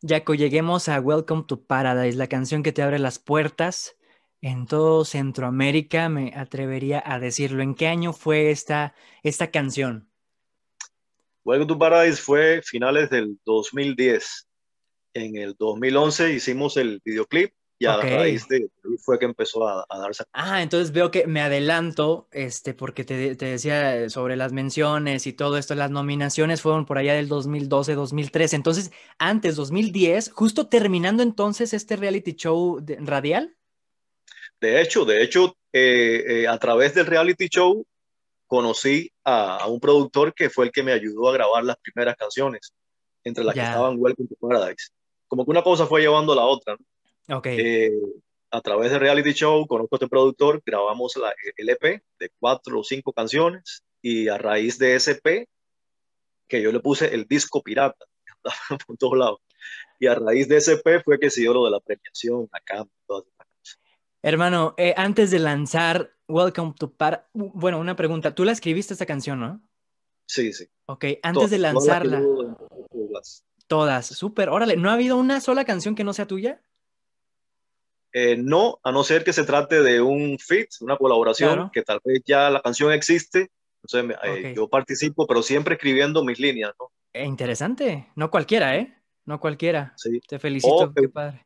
Jaco, lleguemos a Welcome to Paradise, la canción que te abre las puertas en todo Centroamérica, me atrevería a decirlo. ¿En qué año fue esta, esta canción? Welcome to Paradise fue finales del 2010. En el 2011 hicimos el videoclip y a raíz de fue que empezó a, darse. Ah, entonces veo que me adelanto, este, porque te, decía eh, sobre las menciones y todo esto, las nominaciones fueron por allá del 2012, 2013, entonces antes, 2010, justo terminando entonces este reality show radial. De hecho, de hecho, eh, eh, a través del reality show conocí a, un productor que fue el que me ayudó a grabar las primeras canciones, entre las que estaban Welcome to Paradise. Como que una cosa fue llevando a la otra, ¿no? Okay. Eh, a través de Reality Show, conozco a este productor, grabamos la, el EP de cuatro o cinco canciones y a raíz de ese EP, que yo le puse el disco pirata, por todos lados. Y a raíz de ese EP fue que se dio lo de la premiación, acá, todas Hermano, eh, antes de lanzar Welcome to Par, bueno, una pregunta, tú la escribiste esta canción, ¿no? Sí, sí. Ok, antes de lanzarla. Todas, súper, órale, ¿no ha habido una sola canción que no sea tuya? Eh, no, a no ser que se trate de un fit, una colaboración, que tal vez ya la canción existe, entonces eh, yo participo, pero siempre escribiendo mis líneas, eh, interesante, no cualquiera, ¿eh? No cualquiera. Sí. Te felicito, oh, padre.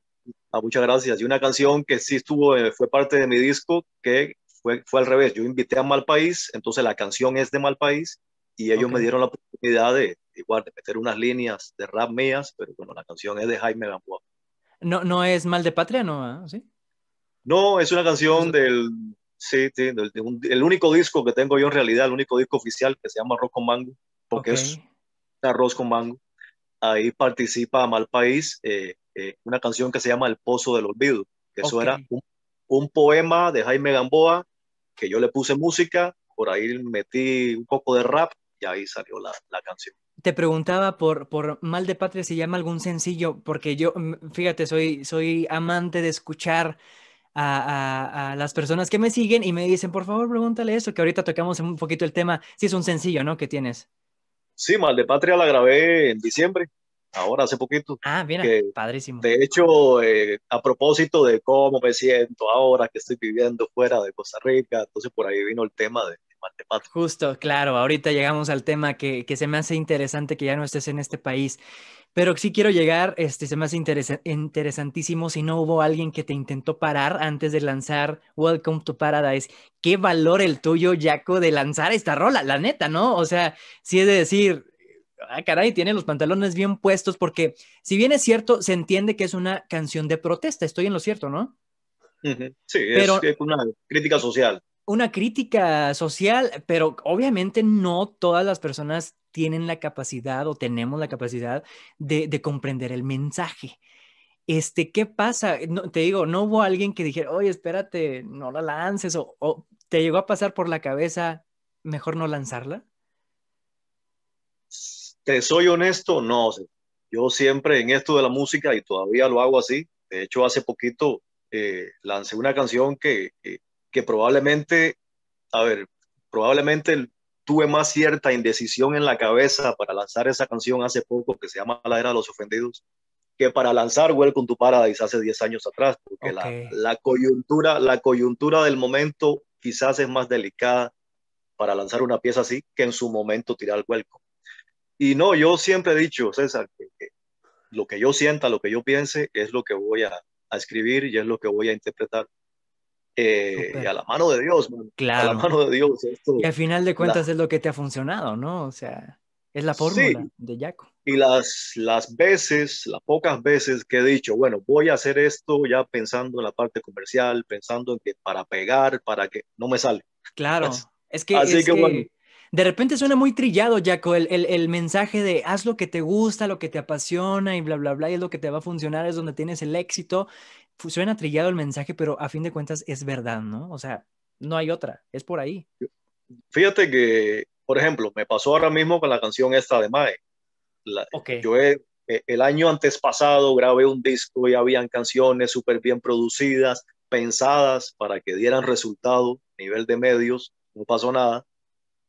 Ah, muchas gracias. Y una canción que sí estuvo, fue parte de mi disco, que fue, fue al revés. Yo invité a Mal País, entonces la canción es de Mal País, y ellos me dieron la oportunidad de, igual, de meter unas líneas de rap mías, pero bueno, la canción es de Jaime Gamboa. No, es Mal de Patria, ¿no? Ah, no, es una canción del, sí, del, el único disco que tengo yo en realidad, el único disco oficial que se llama Arroz con Mango, porque es arroz con mango. Ahí participa Mal País, eh, eh, una canción que se llama El Pozo del Olvido, que eso era un poema de Jaime Gamboa, que yo le puse música, por ahí metí un poco de rap ahí salió la, canción. Te preguntaba por, por Mal de Patria si llama algún sencillo, porque yo, mm, fíjate, soy, soy amante de escuchar a, las personas que me siguen y me dicen, por favor, pregúntale eso, que ahorita tocamos un poquito el tema. si es un sencillo, ¿no? Que tienes. Sí, Mal de Patria la grabé en diciembre, ahora hace poquito. Ah, mira, que, padrísimo. De hecho, eh, a propósito de cómo me siento ahora que estoy viviendo fuera de Costa Rica, entonces por ahí vino el tema de, Justo, claro, ahorita llegamos al tema que, se me hace interesante que ya no estés en este país, pero sí quiero llegar, este, se me hace interesantísimo si no hubo alguien que te intentó parar antes de lanzar Welcome to Paradise. Qué valor el tuyo, Jaco, de lanzar esta rola, la neta, ¿no? O sea, si es de decir, ah, caray, tiene los pantalones bien puestos, porque si bien es cierto, se entiende que es una canción de protesta, estoy en lo cierto, ¿no? Sí, Pero, es una crítica social una crítica social, pero obviamente no todas las personas tienen la capacidad o tenemos la capacidad de, comprender el mensaje. Este, ¿qué pasa? No, te digo, no hubo alguien que dijera, oye, espérate, no la lances, o, te llegó a pasar por la cabeza, mejor no lanzarla. Te soy honesto, no. Yo siempre en esto de la música, y todavía lo hago así, de hecho hace poquito eh, lancé una canción que que probablemente, a ver, probablemente tuve más cierta indecisión en la cabeza para lanzar esa canción hace poco que se llama La Era de los Ofendidos, que para lanzar Welcome to Paradise hace 10 años atrás, porque la, coyuntura, la coyuntura del momento quizás es más delicada para lanzar una pieza así que en su momento tirar Welcome. Y no, yo siempre he dicho, César, que, lo que yo sienta, lo que yo piense, es lo que voy a escribir y es lo que voy a interpretar. Eh, y a la mano de Dios, Claro. A la mano de Dios. y al final de cuentas es lo que te ha funcionado, ¿no? O sea, es la fórmula de Jaco. Y las, las veces, las pocas veces que he dicho, bueno, voy a hacer esto ya pensando en la parte comercial, pensando en que para pegar, para que no me sale. Claro. Pues. Es, que, Así que, de repente suena muy trillado, Jaco, el, el, mensaje de haz lo que te gusta, lo que te apasiona y bla, bla, bla, y es lo que te va a funcionar, es donde tienes el éxito. Suena trillado el mensaje, pero a fin de cuentas es verdad, ¿no? O sea, no hay otra, es por ahí. Fíjate que, por ejemplo, me pasó ahora mismo con la canción esta de Mae. Yo eh, el año antes pasado grabé un disco y habían canciones súper bien producidas, pensadas para que dieran resultado a nivel de medios, no pasó nada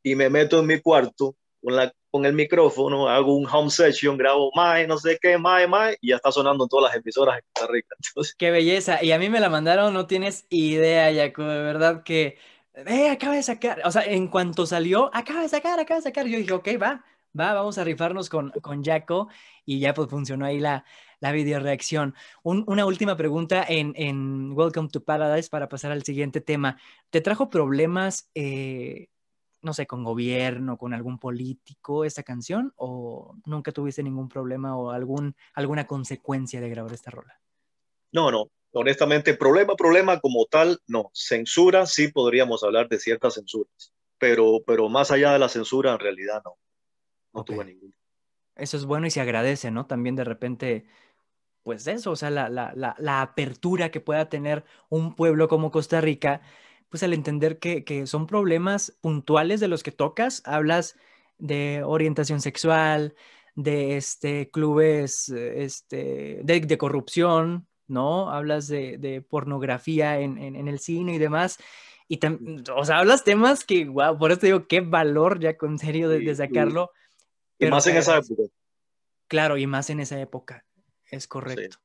y me meto en mi cuarto con, la, con el micrófono, hago un home session, grabo más no sé qué, más más, y ya está sonando en todas las emisoras en Costa Rica. Qué belleza. Y a mí me la mandaron, no tienes idea, Jaco, de verdad que, eh, acaba de sacar, o sea, en cuanto salió, acaba de sacar, acaba de sacar. Yo dije, ok, va, va, vamos a rifarnos con, con Jaco, y ya pues funcionó ahí la, la videoreacción. una última pregunta en, Welcome to Paradise para pasar al siguiente tema. ¿Te trajo problemas? Eh, no sé, con gobierno, con algún político esa canción o nunca tuviste ningún problema o algún, alguna consecuencia de grabar esta rola? No, no, honestamente, problema, problema como tal, no. Censura, sí podríamos hablar de ciertas censuras, pero, pero más allá de la censura, en realidad no. No tuve ninguna. Eso es bueno y se agradece, ¿no? También de repente, pues eso, o sea, la, la, la, la apertura que pueda tener un pueblo como Costa Rica pues al entender que, son problemas puntuales de los que tocas, hablas de orientación sexual, de este, clubes este, de, corrupción, ¿no? Hablas de, pornografía en, el cine y demás. Y o sea, hablas temas que, wow, por eso digo, qué valor ya con serio de, sacarlo. y más en esa época. Claro, y más en esa época, es correcto.